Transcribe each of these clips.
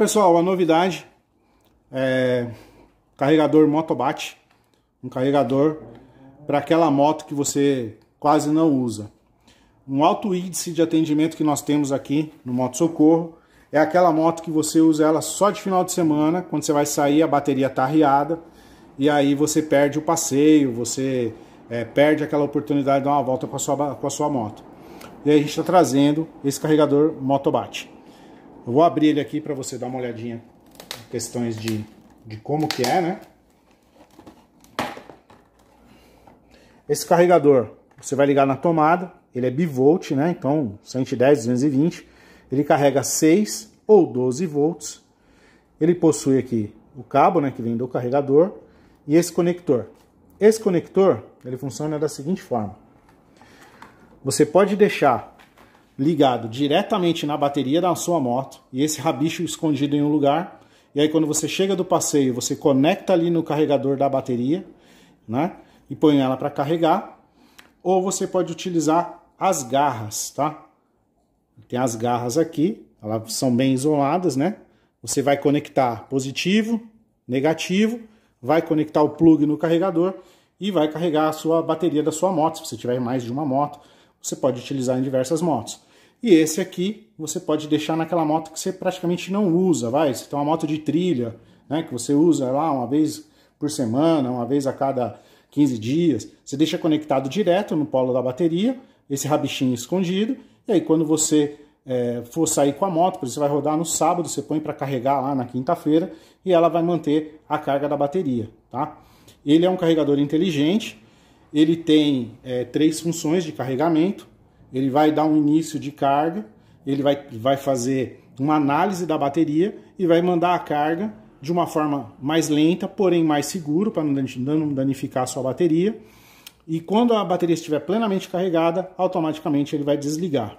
pessoal, a novidade é carregador Motobat, um carregador para aquela moto que você quase não usa. Um alto índice de atendimento que nós temos aqui no Moto Socorro é aquela moto que você usa ela só de final de semana, quando você vai sair a bateria está arriada e aí você perde o passeio, você é, perde aquela oportunidade de dar uma volta com a sua, com a sua moto. E aí a gente está trazendo esse carregador Motobat. Eu vou abrir ele aqui para você dar uma olhadinha questões de, de como que é, né? Esse carregador, você vai ligar na tomada, ele é bivolt, né? Então, 110, 220. Ele carrega 6 ou 12 volts. Ele possui aqui o cabo, né, que vem do carregador e esse conector. Esse conector, ele funciona da seguinte forma. Você pode deixar ligado diretamente na bateria da sua moto e esse rabicho escondido em um lugar. E aí quando você chega do passeio, você conecta ali no carregador da bateria, né? E põe ela para carregar. Ou você pode utilizar as garras, tá? Tem as garras aqui, elas são bem isoladas, né? Você vai conectar positivo, negativo, vai conectar o plug no carregador e vai carregar a sua bateria da sua moto, se você tiver mais de uma moto, você pode utilizar em diversas motos. E esse aqui você pode deixar naquela moto que você praticamente não usa, vai. Se tem uma moto de trilha, né, que você usa lá uma vez por semana, uma vez a cada 15 dias, você deixa conectado direto no polo da bateria, esse rabichinho escondido, e aí quando você é, for sair com a moto, porque você vai rodar no sábado, você põe para carregar lá na quinta-feira, e ela vai manter a carga da bateria, tá? Ele é um carregador inteligente, ele tem é, três funções de carregamento, ele vai dar um início de carga, ele vai, vai fazer uma análise da bateria e vai mandar a carga de uma forma mais lenta, porém mais seguro, para não danificar a sua bateria. E quando a bateria estiver plenamente carregada, automaticamente ele vai desligar.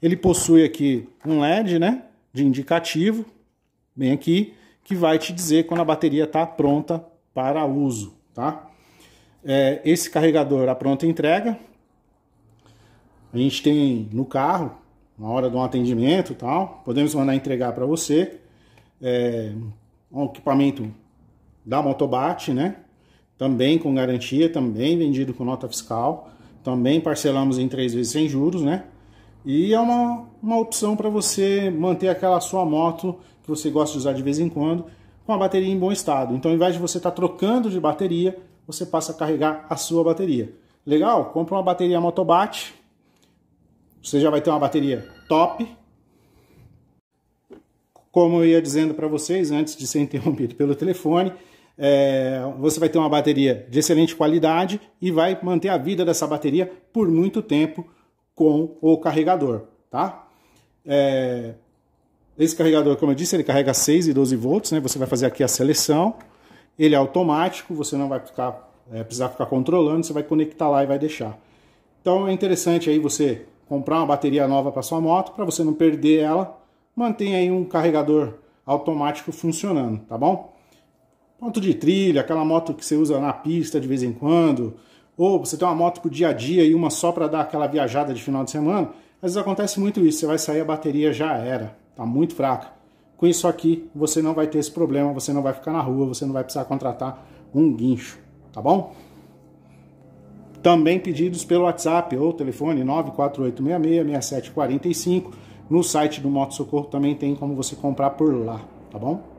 Ele possui aqui um LED né, de indicativo, bem aqui, que vai te dizer quando a bateria está pronta para uso. Tá? É, esse carregador, a pronta entrega, a gente tem no carro, na hora de um atendimento e tal, podemos mandar entregar para você. É, um equipamento da Motobate, né? Também com garantia, também vendido com nota fiscal. Também parcelamos em três vezes sem juros, né? E é uma, uma opção para você manter aquela sua moto que você gosta de usar de vez em quando, com a bateria em bom estado. Então, ao invés de você estar tá trocando de bateria, você passa a carregar a sua bateria. Legal? Compra uma bateria Motobate você já vai ter uma bateria top. Como eu ia dizendo para vocês antes de ser interrompido pelo telefone, é, você vai ter uma bateria de excelente qualidade e vai manter a vida dessa bateria por muito tempo com o carregador, tá? É, esse carregador, como eu disse, ele carrega 6 e 12 volts, né? Você vai fazer aqui a seleção. Ele é automático, você não vai ficar, é, precisar ficar controlando, você vai conectar lá e vai deixar. Então é interessante aí você comprar uma bateria nova para sua moto, para você não perder ela, mantenha aí um carregador automático funcionando, tá bom? Ponto de trilha, aquela moto que você usa na pista de vez em quando, ou você tem uma moto para o dia a dia e uma só para dar aquela viajada de final de semana, às vezes acontece muito isso, você vai sair a bateria já era, tá muito fraca. Com isso aqui, você não vai ter esse problema, você não vai ficar na rua, você não vai precisar contratar um guincho, tá bom? Também pedidos pelo WhatsApp ou telefone 948666745. No site do Moto Socorro também tem como você comprar por lá, tá bom?